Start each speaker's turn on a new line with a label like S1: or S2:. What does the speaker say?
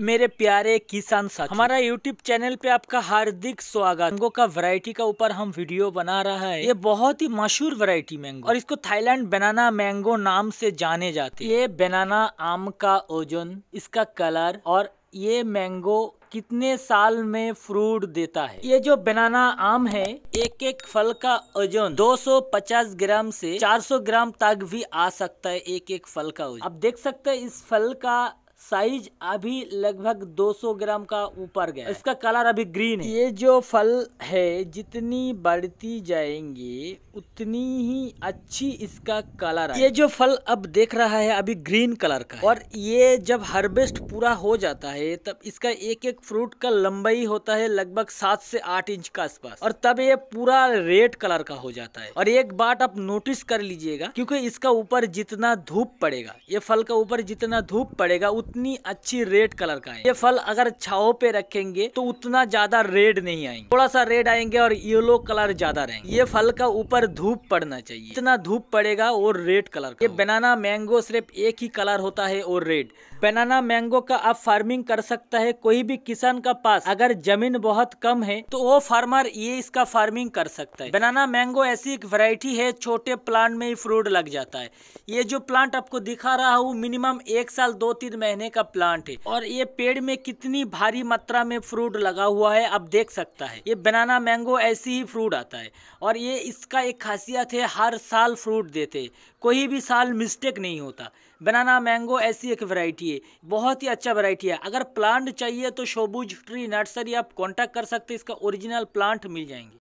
S1: मेरे प्यारे किसान साथ हमारा YouTube चैनल पे आपका हार्दिक स्वागत मैंगो का वैरायटी का ऊपर हम वीडियो बना रहा है ये बहुत ही मशहूर वैरायटी मैंगो और इसको थाईलैंड बनाना मैंगो नाम से जाने जाते ये बनाना आम का ओजन इसका कलर और ये मैंगो कितने साल में फ्रूट देता है ये जो बनाना आम है एक एक फल का ओजन 250 ग्राम से 400 ग्राम तक भी आ सकता है एक एक फल का ओजन आप देख सकते हैं इस फल का साइज अभी लगभग 200 ग्राम का ऊपर गया इसका कलर अभी ग्रीन है ये जो फल है जितनी बढ़ती जाएंगी उतनी ही अच्छी इसका कलर है ये जो फल अब देख रहा है अभी ग्रीन कलर का और ये जब हार्वेस्ट पूरा हो जाता है तब इसका एक एक फ्रूट का लंबाई होता है लगभग सात से आठ इंच का आसपास और तब ये पूरा रेड कलर का हो जाता है और एक बात आप नोटिस कर लीजिएगा क्योंकि इसका ऊपर जितना धूप पड़ेगा ये फल का ऊपर जितना धूप पड़ेगा उतनी अच्छी रेड कलर का है ये फल अगर छाओ पे रखेंगे तो उतना ज्यादा रेड नहीं आएंगे थोड़ा सा रेड आएंगे और येलो कलर ज्यादा रहेंगे ये फल का ऊपर धूप पड़ना चाहिए इतना धूप पड़ेगा और रेड कलर का ये बनाना मैंगो सिर्फ एक ही कलर होता है और रेड बनाना मैंगो का आप फार्मिंग कर सकता है कोई भी किसान का पास अगर जमीन बहुत कम है तो वो फार्मर ये इसका फार्मिंग कर सकता है बनाना मैंगो ऐसी एक वैरायटी है छोटे प्लांट में ही फ्रूट लग जाता है ये जो प्लांट आपको दिखा रहा हूँ मिनिमम एक साल दो तीन महीने महीने का प्लांट है और ये पेड़ में कितनी भारी मात्रा में फ्रूट लगा हुआ है आप देख सकता है ये बनाना मैंगो ऐसी ही फ्रूट आता है और ये इसका एक खासियत है हर साल फ्रूट देते कोई भी साल मिस्टेक नहीं होता बनाना मैंगो ऐसी एक वैरायटी है बहुत ही अच्छा वैरायटी है अगर प्लांट चाहिए तो शोबूज ट्री नर्सरी आप कांटेक्ट कर सकते हैं इसका ओरिजिनल प्लांट मिल जाएंगे